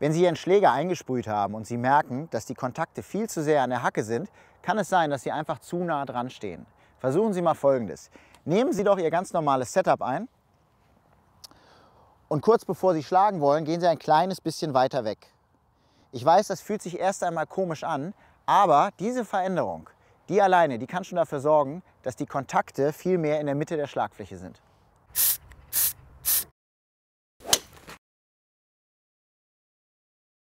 Wenn Sie Ihren Schläger eingesprüht haben und Sie merken, dass die Kontakte viel zu sehr an der Hacke sind, kann es sein, dass Sie einfach zu nah dran stehen. Versuchen Sie mal Folgendes. Nehmen Sie doch Ihr ganz normales Setup ein und kurz bevor Sie schlagen wollen, gehen Sie ein kleines bisschen weiter weg. Ich weiß, das fühlt sich erst einmal komisch an, aber diese Veränderung, die alleine, die kann schon dafür sorgen, dass die Kontakte viel mehr in der Mitte der Schlagfläche sind.